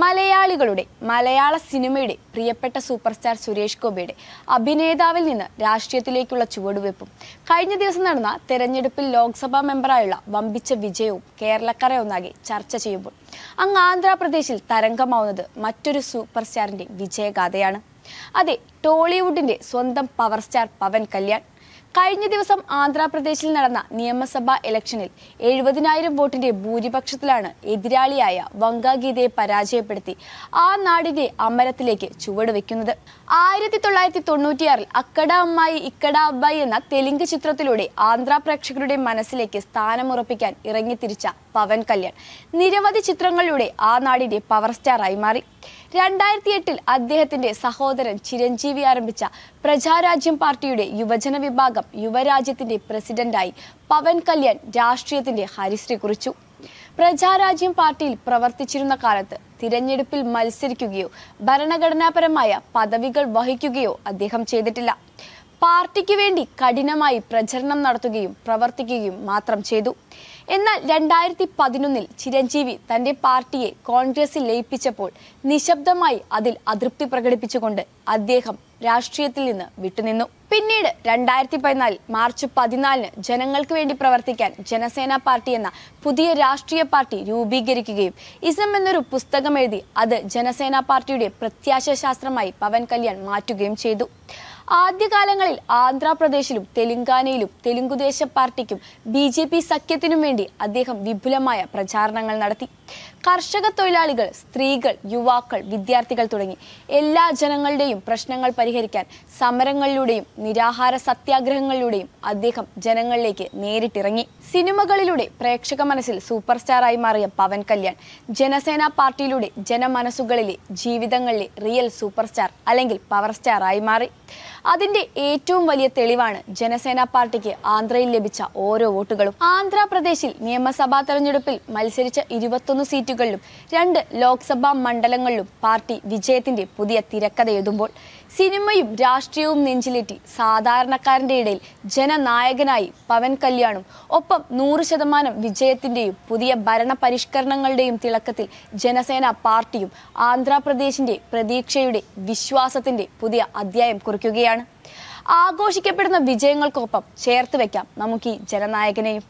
മലയാളികളുടെ മലയാള സിനിമയുടെ പ്രിയപ്പെട്ട സൂപ്പർ സ്റ്റാർ സുരേഷ് ഗോപിയുടെ അഭിനേതാവിൽ നിന്ന് രാഷ്ട്രീയത്തിലേക്കുള്ള ചുവടുവെപ്പും കഴിഞ്ഞ ദിവസം നടന്ന തെരഞ്ഞെടുപ്പിൽ ലോക്സഭാ മെമ്പറായുള്ള വമ്പിച്ച വിജയവും കേരളക്കര ഒന്നാകെ ചർച്ച ചെയ്യുമ്പോൾ അങ്ങ് ആന്ധ്രാപ്രദേശിൽ തരംഗമാവുന്നത് മറ്റൊരു സൂപ്പർ സ്റ്റാറിന്റെ വിജയഗാഥയാണ് അതെ ടോളിവുഡിന്റെ സ്വന്തം പവർ സ്റ്റാർ പവൻ കല്യാൺ കഴിഞ്ഞ ദിവസം ആന്ധ്രാപ്രദേശിൽ നടന്ന നിയമസഭാ ഇലക്ഷനിൽ എഴുപതിനായിരം വോട്ടിന്റെ ഭൂരിപക്ഷത്തിലാണ് എതിരാളിയായ വങ്കാഗീതയെ പരാജയപ്പെടുത്തി ആ നാടിന്റെ അമരത്തിലേക്ക് ചുവടുവെക്കുന്നത് ആയിരത്തി തൊള്ളായിരത്തി തൊണ്ണൂറ്റിയാറിൽ അക്കട അമ്മായി ഇക്കട അബ്ബായി എന്ന തെലുങ്ക് ചിത്രത്തിലൂടെ ആന്ധ്രാ പ്രേക്ഷകരുടെ മനസ്സിലേക്ക് സ്ഥാനമുറപ്പിക്കാൻ ഇറങ്ങിത്തിരിച്ച പവൻ കല്യാൺ നിരവധി ചിത്രങ്ങളിലൂടെ ആ നാടിൻ്റെ പവർ സ്റ്റാറായി മാറി രണ്ടായിരത്തി എട്ടിൽ അദ്ദേഹത്തിൻ്റെ സഹോദരൻ ചിരഞ്ജീവി ആരംഭിച്ച പ്രജാരാജ്യം പാർട്ടിയുടെ യുവജന വിഭാഗം യുവരാജ്യത്തിൻ്റെ പ്രസിഡന്റായി പവൻ കല്യാൺ രാഷ്ട്രീയത്തിൻ്റെ ഹരിശ്രീ കുറിച്ചു പ്രജാരാജ്യം പാർട്ടിയിൽ പ്രവർത്തിച്ചിരുന്ന കാലത്ത് തിരഞ്ഞെടുപ്പിൽ മത്സരിക്കുകയോ ഭരണഘടനാപരമായ പദവികൾ വഹിക്കുകയോ അദ്ദേഹം ചെയ്തിട്ടില്ല പാർട്ടിക്ക് വേണ്ടി കഠിനമായി പ്രചരണം നടത്തുകയും പ്രവർത്തിക്കുകയും മാത്രം ചെയ്തു എന്നാൽ രണ്ടായിരത്തി പതിനൊന്നിൽ ചിരഞ്ജീവി തന്റെ പാർട്ടിയെ കോൺഗ്രസിൽ ലയിപ്പിച്ചപ്പോൾ നിശബ്ദമായി അതിൽ അതൃപ്തി പ്രകടിപ്പിച്ചുകൊണ്ട് അദ്ദേഹം രാഷ്ട്രീയത്തിൽ നിന്ന് വിട്ടുനിന്നു പിന്നീട് രണ്ടായിരത്തി പതിനാലിൽ മാർച്ച് പതിനാലിന് ജനങ്ങൾക്ക് വേണ്ടി പ്രവർത്തിക്കാൻ ജനസേന പാർട്ടി എന്ന പുതിയ രാഷ്ട്രീയ പാർട്ടി രൂപീകരിക്കുകയും ഇസം എന്നൊരു പുസ്തകം എഴുതി അത് ജനസേന പാർട്ടിയുടെ പ്രത്യാശ ശാസ്ത്രമായി പവൻ കല്യാൺ മാറ്റുകയും ചെയ്തു ആദ്യകാലങ്ങളിൽ ആന്ധ്രാപ്രദേശിലും തെലുങ്കാനയിലും തെലുങ്കുദേശ പാർട്ടിക്കും ബി ജെ പി സഖ്യത്തിനും വേണ്ടി അദ്ദേഹം വിപുലമായ പ്രചാരണങ്ങൾ നടത്തി കർഷക തൊഴിലാളികൾ സ്ത്രീകൾ യുവാക്കൾ വിദ്യാർത്ഥികൾ തുടങ്ങി എല്ലാ ജനങ്ങളുടെയും പ്രശ്നങ്ങൾ പരിഹരിക്കാൻ സമരങ്ങളിലൂടെയും നിരാഹാര സത്യാഗ്രഹങ്ങളിലൂടെയും അദ്ദേഹം ജനങ്ങളിലേക്ക് നേരിട്ടിറങ്ങി സിനിമകളിലൂടെ പ്രേക്ഷക മനസ്സിൽ സൂപ്പർ സ്റ്റാറായി മാറിയ പവൻ കല്യാൺ ജനസേന പാർട്ടിയിലൂടെ ജനമനസ്സുകളിലെ ജീവിതങ്ങളിലെ റിയൽ സൂപ്പർ സ്റ്റാർ അല്ലെങ്കിൽ പവർ സ്റ്റാറായി മാറി അതിന്റെ ഏറ്റവും വലിയ തെളിവാണ് ജനസേന പാർട്ടിക്ക് ആന്ധ്രയിൽ ലഭിച്ച ഓരോ വോട്ടുകളും ആന്ധ്രാപ്രദേശിൽ നിയമസഭാ തെരഞ്ഞെടുപ്പിൽ മത്സരിച്ച ഇരുപത്തൊന്ന് സീറ്റുകളിലും രണ്ട് ലോക്സഭാ മണ്ഡലങ്ങളിലും പാർട്ടി വിജയത്തിന്റെ പുതിയ തിരക്കഥ എഴുതുമ്പോൾ സിനിമയും രാഷ്ട്രീയവും നെഞ്ചിലേറ്റി സാധാരണക്കാരന്റെ ഇടയിൽ ജനനായകനായി പവൻ കല്യാണും ഒപ്പം നൂറ് ശതമാനം വിജയത്തിന്റെയും പുതിയ ഭരണ പരിഷ്കരണങ്ങളുടെയും തിളക്കത്തിൽ ജനസേന പാർട്ടിയും ആന്ധ്രാപ്രദേശിന്റെ പ്രതീക്ഷയുടെ വിശ്വാസത്തിന്റെ പുതിയ അധ്യായം കുറിക്കുകയാണ് ആഘോഷിക്കപ്പെടുന്ന വിജയങ്ങൾക്കൊപ്പം ചേർത്ത് വെക്കാം നമുക്ക് ഈ ജനനായകനെയും